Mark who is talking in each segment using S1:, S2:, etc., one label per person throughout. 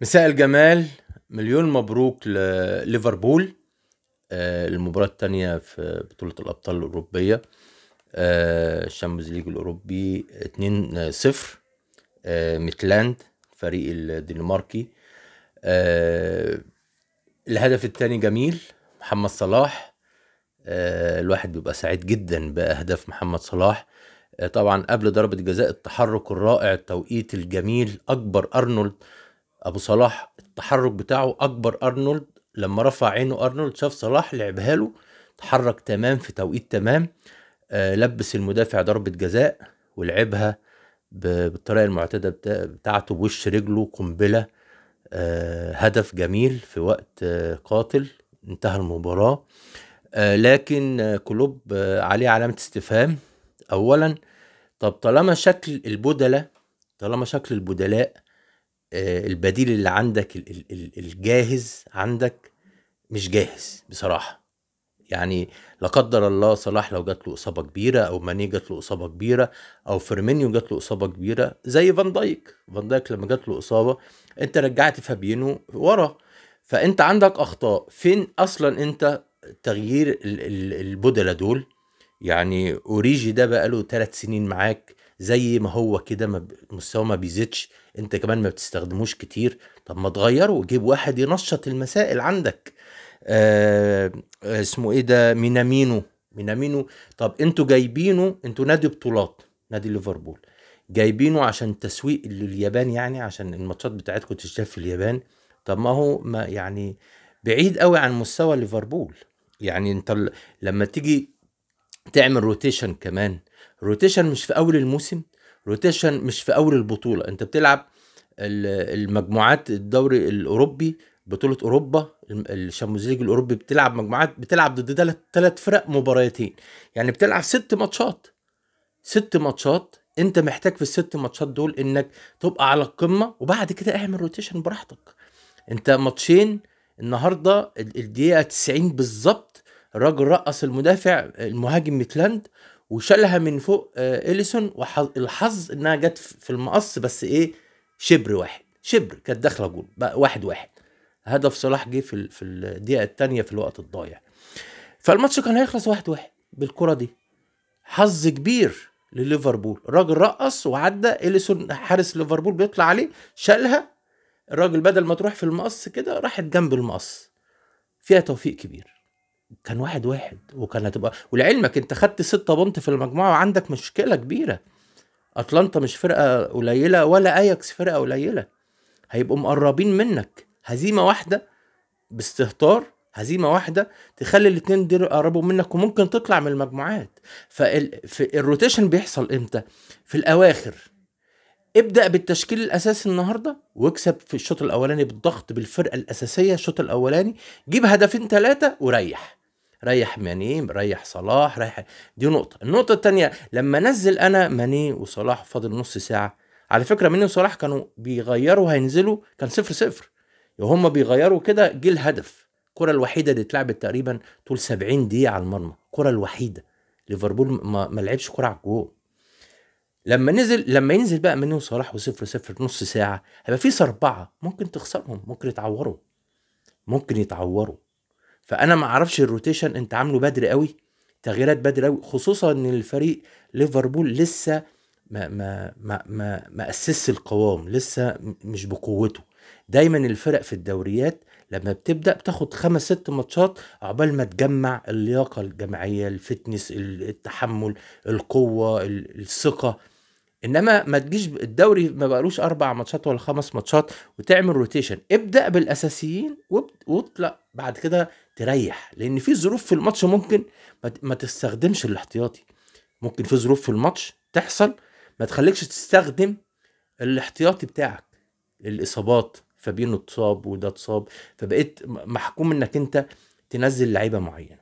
S1: مساء الجمال مليون مبروك لليفربول آه، المباراة الثانية في بطولة الأبطال الأوروبية آه، الشامبيونز ليج الأوروبي 2-0 آه، ميتلاند فريق الدنماركي الهدف الثاني جميل محمد صلاح الواحد بيبقى سعيد جدا بأهداف محمد صلاح طبعا قبل ضربة جزاء التحرك الرائع التوقيت الجميل أكبر أرنولد ابو صلاح التحرك بتاعه اكبر ارنولد لما رفع عينه ارنولد شاف صلاح لعبها له اتحرك تمام في توقيت تمام آه لبس المدافع ضربه جزاء ولعبها بالطريقه المعتاده بتاعته بوش رجله قنبله آه هدف جميل في وقت آه قاتل انتهى المباراه آه لكن كلوب آه عليه علامه استفهام اولا طب طالما شكل البدلاء طالما شكل البدلاء آه، البديل اللي عندك الجاهز عندك مش جاهز بصراحه يعني لا قدر الله صلاح لو جات له اصابه كبيره او ماني جات له اصابه كبيره او فيرمينيو جات له اصابه كبيره زي فان دايك فان دايك لما جات له اصابه انت رجعت فابينو ورا فانت عندك اخطاء فين اصلا انت تغيير البدله دول يعني اوريجي ده بقى له ثلاث سنين معاك زي ما هو كده ما مستواه ما بيزيدش انت كمان ما بتستخدموش كتير طب ما تغيره جيب واحد ينشط المسائل عندك آه،, آه اسمه ايه ده مينامينو مينامينو طب انتوا جايبينه انتوا نادي بطولات نادي ليفربول جايبينه عشان تسويق لليابان يعني عشان الماتشات بتاعتكم تشتغل في اليابان طب ما هو ما يعني بعيد قوي عن مستوى ليفربول يعني انت لما تيجي تعمل روتيشن كمان روتيشن مش في اول الموسم روتيشن مش في اول البطوله انت بتلعب المجموعات الدوري الاوروبي بطوله اوروبا الشامبيونز ليج الاوروبي بتلعب مجموعات بتلعب ضد ثلاث فرق مباراتين يعني بتلعب ست ماتشات ست ماتشات انت محتاج في الست ماتشات دول انك تبقى على القمه وبعد كده اعمل روتيشن براحتك انت ماتشين النهارده الدقيقه 90 بالظبط الراجل رقص المدافع المهاجم ميتلاند وشالها من فوق آه، اليسون والحظ انها جت في المقص بس ايه شبر واحد شبر كانت داخله جول واحد واحد هدف صلاح جه في في الدقيقه الثانيه في الوقت الضايع فالماتش كان هيخلص واحد واحد بالكره دي حظ كبير لليفربول الراجل رقص وعدى اليسون حارس ليفربول بيطلع عليه شالها الراجل بدل ما تروح في المقص كده راحت جنب المقص فيها توفيق كبير كان واحد واحد وكان هتبقى ولعلمك انت خدت ستة بونت في المجموعه وعندك مشكله كبيره اتلانتا مش فرقه قليله ولا اياكس فرقه قليله هيبقوا مقربين منك هزيمه واحده باستهتار هزيمه واحده تخلي الاتنين دول يقربوا منك وممكن تطلع من المجموعات فالروتيشن بيحصل امتى في الاواخر ابدا بالتشكيل الاساسي النهارده واكسب في الشوط الاولاني بالضغط بالفرقه الاساسيه الشوط الاولاني جيب هدفين ثلاثه وريح ريح ماني ريح صلاح ريح دي نقطة النقطة التانية لما نزل أنا ماني وصلاح فاضل نص ساعة على فكرة ماني وصلاح كانوا بيغيروا هينزلوا كان صفر صفر وهم بيغيروا كده جه الهدف الكرة الوحيدة اللي اتلعبت تقريبا طول 70 دقيقة على المرمى الكرة الوحيدة ليفربول ما, ما لعبش كرة على الجول لما نزل لما ينزل بقى منه صلاح وصفر صفر نص ساعة هيبقى في أربعة ممكن تخسرهم ممكن يتعوروا ممكن يتعوروا فانا ما اعرفش الروتيشن انت عامله بدري قوي تغييرات بدري قوي خصوصا ان الفريق ليفربول لسه ما ما ما ما, ما اسس القوام لسه مش بقوته دايما الفرق في الدوريات لما بتبدا بتاخد خمس ست ماتشات عقبال ما تجمع اللياقه الجماعيه الفتنس التحمل القوه الثقه انما ما تجيش الدوري ما بقالوش اربع ماتشات ولا خمس ماتشات وتعمل روتيشن ابدا بالاساسيين واطلع بعد كده تريح لان في ظروف في الماتش ممكن ما تستخدمش الاحتياطي ممكن في ظروف في الماتش تحصل ما تخليكش تستخدم الاحتياطي بتاعك الاصابات فبينه اتصاب وده اتصاب فبقيت محكوم انك انت تنزل لعيبه معينه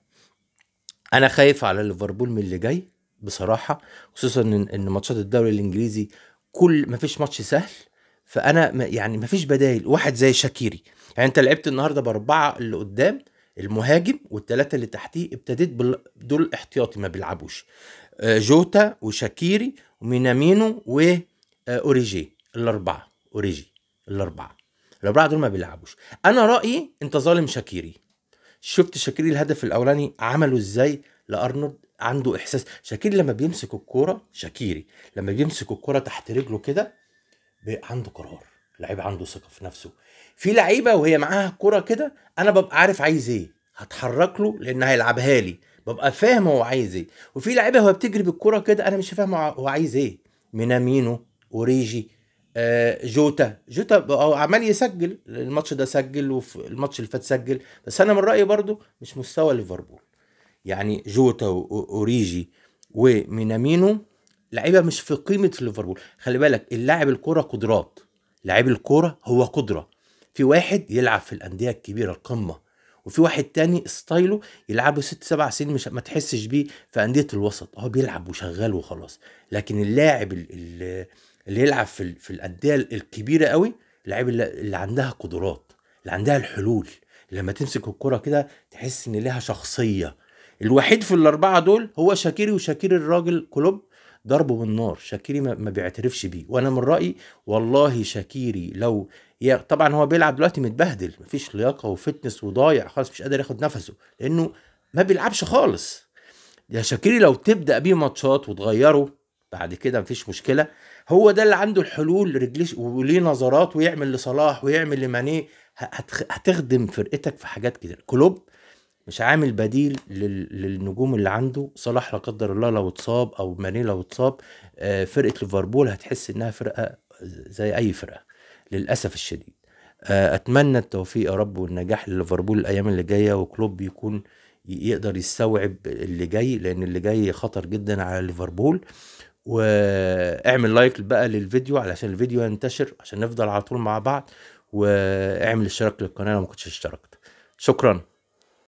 S1: انا خايف على ليفربول من اللي جاي بصراحه خصوصا ان ماتشات الدوري الانجليزي كل ما فيش ماتش سهل فانا يعني ما فيش بدايل واحد زي شاكيري يعني انت لعبت النهارده باربعه اللي قدام المهاجم والثلاثه اللي تحتيه ابتديت دول احتياطي ما بيلعبوش آه، جوتا وشاكيري ومينامينو واوريجي آه، الاربعه اوريجي الاربعه الاربعه دول ما بيلعبوش انا رايي انت ظالم شاكيري شفت شاكيري الهدف الاولاني عمله ازاي لارنولد عنده احساس شاكيري لما بيمسك الكوره شاكيري لما بيمسك الكوره تحت رجله كده عنده قرار لعيب عنده ثقه في نفسه في لعيبه وهي معاها الكوره كده انا ببقى عارف عايز ايه هتحرك له لان هيلعبها لي ببقى فاهم هو عايز ايه وفي لعيبه وهي بتجري بالكوره كده انا مش فاهم هو عايز ايه مينامينو اوريجي آه جوتا جوتا عمال يسجل الماتش ده سجل وفي الماتش اللي فات سجل بس انا من رايي برضو مش مستوى ليفربول يعني جوتا واوريجي ومينامينو لعيبه مش في قيمه ليفربول خلي بالك اللاعب الكوره قدرات لعيب الكوره هو قدره في واحد يلعب في الانديه الكبيره القمه وفي واحد تاني ستايله يلعبه ست سبع سنين مش ما تحسش بيه في انديه الوسط هو بيلعب وشغال وخلاص لكن اللاعب اللي يلعب في, في الانديه الكبيره قوي اللاعب اللي عندها قدرات اللي عندها الحلول لما تمسك الكرة كده تحس ان لها شخصيه الوحيد في الاربعه دول هو شاكيري وشاكيري الراجل كلوب ضربه بالنار شاكيري ما بيعترفش بيه وانا من رايي والله شاكيري لو يا طبعا هو بيلعب دلوقتي متبهدل مفيش لياقه وفتنس وضايع خالص مش قادر ياخد نفسه لانه ما بيلعبش خالص يا شاكيري لو تبدا بيه ماتشات وتغيره بعد كده مفيش مشكله هو ده اللي عنده الحلول رجليش وليه نظرات ويعمل لصلاح ويعمل لمانيه هتخدم فرقتك في حاجات كتير كلوب مش عامل بديل للنجوم اللي عنده صلاح لا قدر الله لو اتصاب او ماني لو اتصاب آه، فرقه ليفربول هتحس انها فرقه زي اي فرقه للاسف الشديد آه، اتمنى التوفيق يا رب والنجاح لليفربول الايام اللي جايه وكلوب يكون يقدر يستوعب اللي جاي لان اللي جاي خطر جدا على ليفربول واعمل لايك بقى للفيديو علشان الفيديو ينتشر عشان نفضل على طول مع بعض واعمل اشتراك للقناه لو ما كنتش اشتركت شكرا